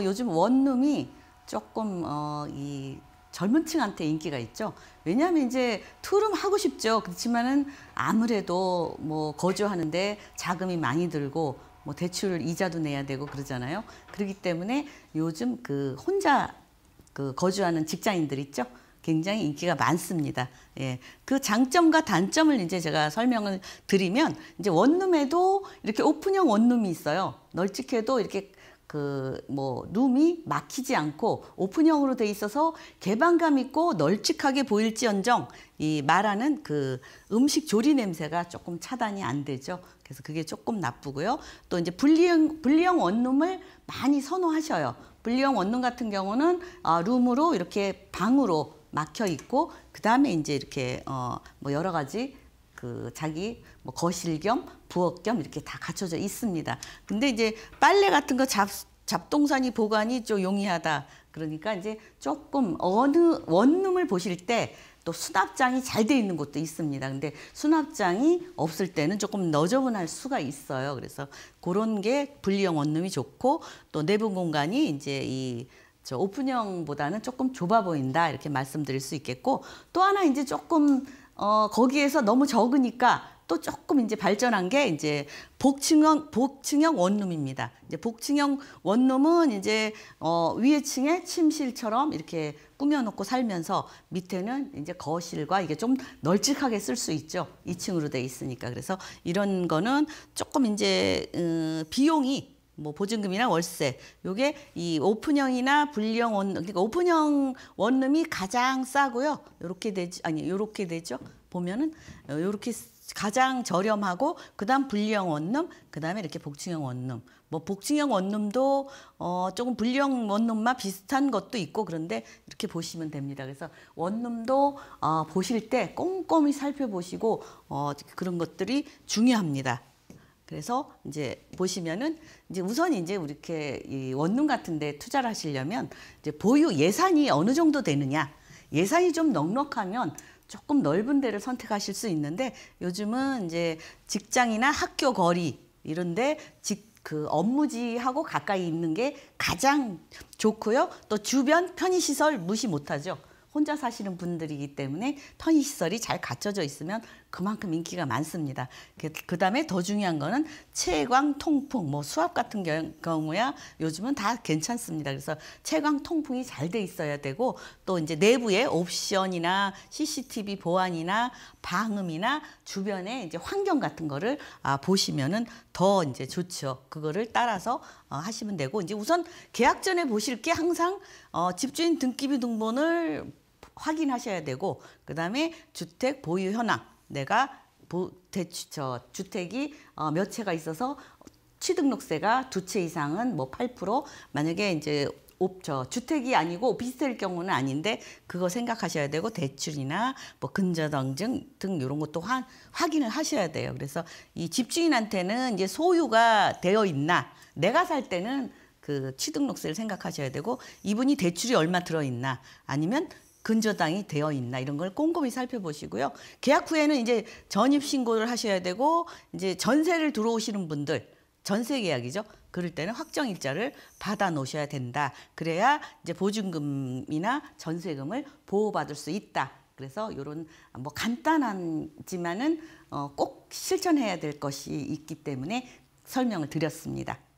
어, 요즘 원룸이 조금 어, 이 젊은 층한테 인기가 있죠. 왜냐하면 이제 투룸 하고 싶죠. 그렇지만은 아무래도 뭐 거주하는데 자금이 많이 들고 뭐 대출 이자도 내야 되고 그러잖아요. 그렇기 때문에 요즘 그 혼자 그 거주하는 직장인들 있죠. 굉장히 인기가 많습니다. 예. 그 장점과 단점을 이제 제가 설명을 드리면 이제 원룸에도 이렇게 오픈형 원룸이 있어요. 널찍해도 이렇게 그뭐 룸이 막히지 않고 오픈형으로 돼 있어서 개방감 있고 널찍하게 보일지언정 이 말하는 그 음식 조리 냄새가 조금 차단이 안 되죠. 그래서 그게 조금 나쁘고요. 또 이제 분리형 분리형 원룸을 많이 선호하셔요. 분리형 원룸 같은 경우는 어, 룸으로 이렇게 방으로 막혀 있고 그 다음에 이제 이렇게 어뭐 여러 가지 그 자기 뭐 거실 겸 부엌 겸 이렇게 다 갖춰져 있습니다. 근데 이제 빨래 같은 거 잡, 잡동사니 보관이 좀 용이하다. 그러니까 이제 조금 어느 원룸을 보실 때 또 수납장이 잘 돼 있는 곳도 있습니다. 근데 수납장이 없을 때는 조금 너저분할 수가 있어요. 그래서 그런 게 분리형 원룸이 좋고 또 내부 공간이 이제 이 저 오픈형보다는 조금 좁아 보인다 이렇게 말씀드릴 수 있겠고 또 하나 이제 조금 어, 거기에서 너무 적으니까 또 조금 이제 발전한 게 이제 복층형 복층형 원룸입니다. 이제 복층형 원룸은 이제 어 위에 층에 침실처럼 이렇게 꾸며 놓고 살면서 밑에는 이제 거실과 이게 좀 널찍하게 쓸 수 있죠. 2층으로 돼 있으니까. 그래서 이런 거는 조금 이제 음, 비용이 뭐 보증금이나 월세 요게 이 오픈형이나 불형 원 그러니까 오픈형 원룸이 가장 싸고요. 요렇게 되지 아니 요렇게 되죠. 보면은 어, 요렇게 가장 저렴하고 그다음 불형 원룸 그다음에 이렇게 복층형 원룸 뭐 복층형 원룸도 어 조금 불형 원룸만 비슷한 것도 있고 그런데 이렇게 보시면 됩니다. 그래서 원룸도 어 보실 때 꼼꼼히 살펴보시고 어 그런 것들이 중요합니다. 그래서 이제 보시면은 이제 우선 이제 이렇게 이 원룸 같은데 투자를 하시려면 이제 보유 예산이 어느 정도 되느냐 예산이 좀 넉넉하면 조금 넓은 데를 선택하실 수 있는데 요즘은 이제 직장이나 학교 거리 이런데 직 그 업무지하고 가까이 있는 게 가장 좋고요. 또 주변 편의시설 무시 못하죠. 혼자 사시는 분들이기 때문에 편의 시설이 잘 갖춰져 있으면 그만큼 인기가 많습니다. 그, 그 다음에 더 중요한 거는 채광, 통풍, 뭐 수압 같은 경우야 요즘은 다 괜찮습니다. 그래서 채광, 통풍이 잘 돼 있어야 되고 또 이제 내부에 옵션이나 CCTV 보안이나 방음이나 주변에 이제 환경 같은 거를 아, 보시면은 더 이제 좋죠. 그거를 따라서 어, 하시면 되고 이제 우선 계약 전에 보실 게 항상 어, 집주인 등기부 등본을 확인하셔야 되고 그다음에 주택 보유 현황 내가 보, 대추, 저, 주택이 어, 몇 채가 있어서 취등록세가 두 채 이상은 뭐 8% 만약에 이제 없죠. 주택이 아니고 오피스텔 경우는 아닌데 그거 생각하셔야 되고 대출이나 뭐 근저당증 등 이런 것도 화, 확인을 하셔야 돼요. 그래서 이 집주인한테는 이제 소유가 되어 있나 내가 살 때는 그 취등록세를 생각하셔야 되고 이분이 대출이 얼마 들어 있나 아니면 근저당이 되어 있나 이런 걸 꼼꼼히 살펴보시고요. 계약 후에는 이제 전입 신고를 하셔야 되고 이제 전세를 들어오시는 분들 전세 계약이죠. 그럴 때는 확정 일자를 받아 놓으셔야 된다. 그래야 이제 보증금이나 전세금을 보호받을 수 있다. 그래서 이런 뭐 간단하지만은 어 꼭 실천해야 될 것이 있기 때문에 설명을 드렸습니다.